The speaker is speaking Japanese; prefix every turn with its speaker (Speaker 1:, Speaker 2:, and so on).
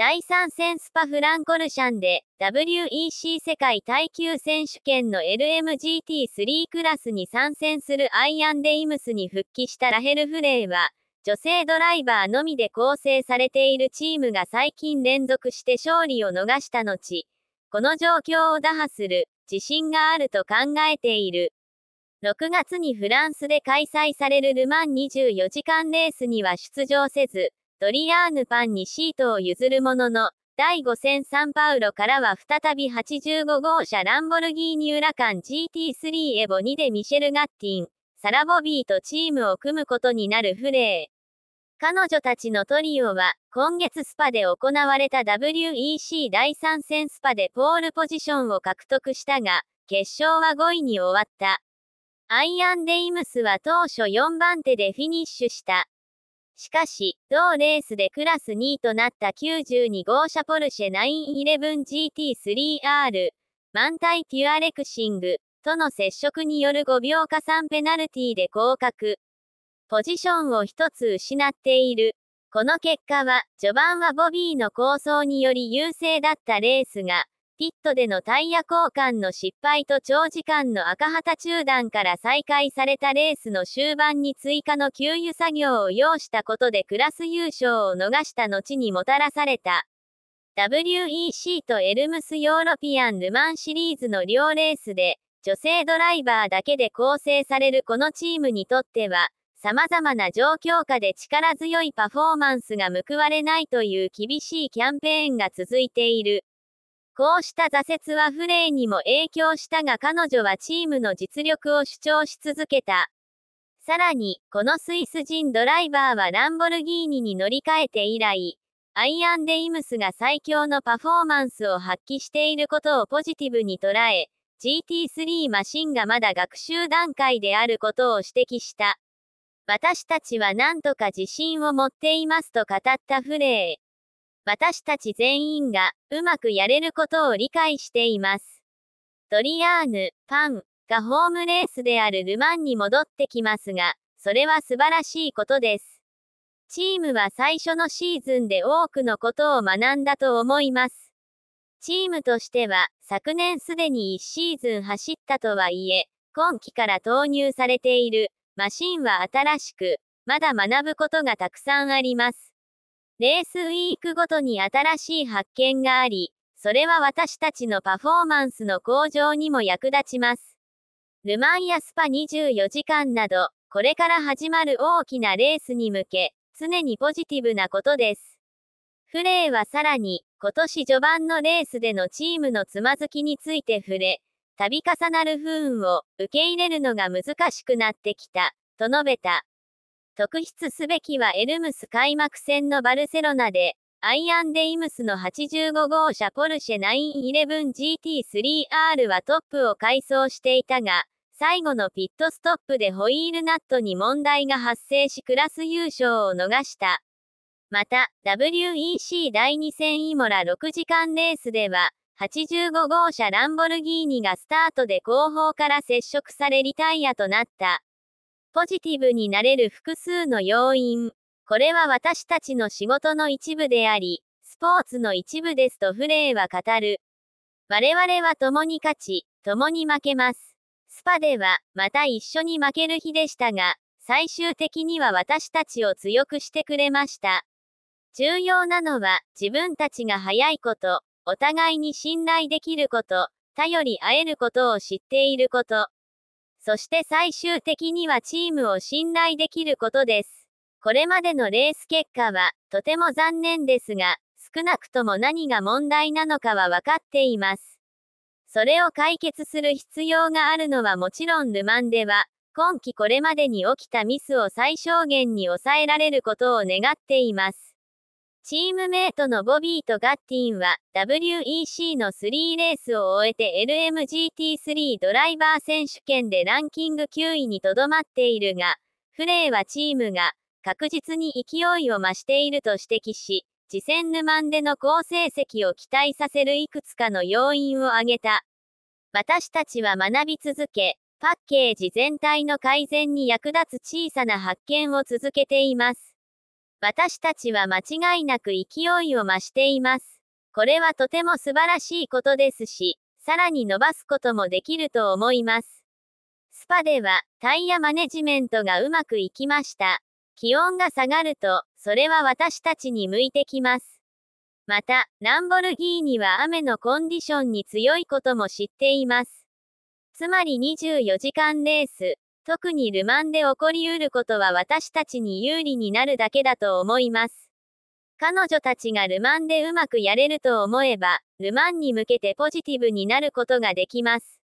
Speaker 1: 第3戦スパフランコルシャンで WEC 世界耐久選手権の LMGT3 クラスに参戦するアイアンデイムスに復帰したラヘル・フレイは女性ドライバーのみで構成されているチームが最近連続して勝利を逃した後この状況を打破する自信があると考えている6月にフランスで開催されるル・マン24時間レースには出場せずドリアーヌパンにシートを譲るものの、第5戦サンパウロからは再び85号車ランボルギーニューラカン GT3 エボ2でミシェル・ガッティン、サラボビーとチームを組むことになるフレー。彼女たちのトリオは、今月スパで行われた WEC 第3戦スパでポールポジションを獲得したが、決勝は5位に終わった。アイアン・デイムスは当初4番手でフィニッシュした。しかし、同レースでクラス2位となった92号車ポルシェ 911GT3R、満体ピュアレクシングとの接触による5秒加算ペナルティで降格。ポジションを1つ失っている。この結果は、序盤はボビーの構想により優勢だったレースが、ピットでのタイヤ交換の失敗と長時間の赤旗中断から再開されたレースの終盤に追加の給油作業を要したことでクラス優勝を逃した後にもたらされた。WEC とエルムスヨーロピアンルマンシリーズの両レースで、女性ドライバーだけで構成されるこのチームにとっては、様々な状況下で力強いパフォーマンスが報われないという厳しいキャンペーンが続いている。こうした挫折はフレイにも影響したが彼女はチームの実力を主張し続けた。さらに、このスイス人ドライバーはランボルギーニに乗り換えて以来、アイアンデイムスが最強のパフォーマンスを発揮していることをポジティブに捉え、GT3 マシンがまだ学習段階であることを指摘した。私たちは何とか自信を持っていますと語ったフレー。私たち全員がうまくやれることを理解しています。トリアーヌ、パンがホームレースであるルマンに戻ってきますが、それは素晴らしいことです。チームは最初のシーズンで多くのことを学んだと思います。チームとしては、昨年すでに1シーズン走ったとはいえ、今季から投入されているマシンは新しく、まだ学ぶことがたくさんあります。レースウィークごとに新しい発見があり、それは私たちのパフォーマンスの向上にも役立ちます。ルマンやスパ24時間など、これから始まる大きなレースに向け、常にポジティブなことです。フレイはさらに、今年序盤のレースでのチームのつまずきについて触れ、度重なる不運を受け入れるのが難しくなってきた、と述べた。特筆すべきはエルムス開幕戦のバルセロナで、アイアンデイムスの85号車ポルシェ 911GT3R はトップを改装していたが、最後のピットストップでホイールナットに問題が発生しクラス優勝を逃した。また、WEC 第2戦イモラ6時間レースでは、85号車ランボルギーニがスタートで後方から接触されリタイアとなった。ポジティブになれる複数の要因。これは私たちの仕事の一部であり、スポーツの一部ですとフレイは語る。我々は共に勝ち、共に負けます。スパでは、また一緒に負ける日でしたが、最終的には私たちを強くしてくれました。重要なのは、自分たちが早いこと、お互いに信頼できること、頼り合えることを知っていること。そして最終的にはチームを信頼できることです。これまでのレース結果は、とても残念ですが、少なくとも何が問題なのかは分かっています。それを解決する必要があるのはもちろんルマンでは、今季これまでに起きたミスを最小限に抑えられることを願っています。チームメイトのボビーとガッティンは WEC の3レースを終えて LMGT3 ドライバー選手権でランキング9位にとどまっているが、フレイはチームが確実に勢いを増していると指摘し、次戦ヌマンでの好成績を期待させるいくつかの要因を挙げた。私たちは学び続け、パッケージ全体の改善に役立つ小さな発見を続けています。私たちは間違いなく勢いを増しています。これはとても素晴らしいことですし、さらに伸ばすこともできると思います。スパでは、タイヤマネジメントがうまくいきました。気温が下がると、それは私たちに向いてきます。また、ランボルギーニは雨のコンディションに強いことも知っています。つまり24時間レース、特にルマンで起こりうることは私たちに有利になるだけだと思います。彼女たちがルマンでうまくやれると思えば、ルマンに向けてポジティブになることができます。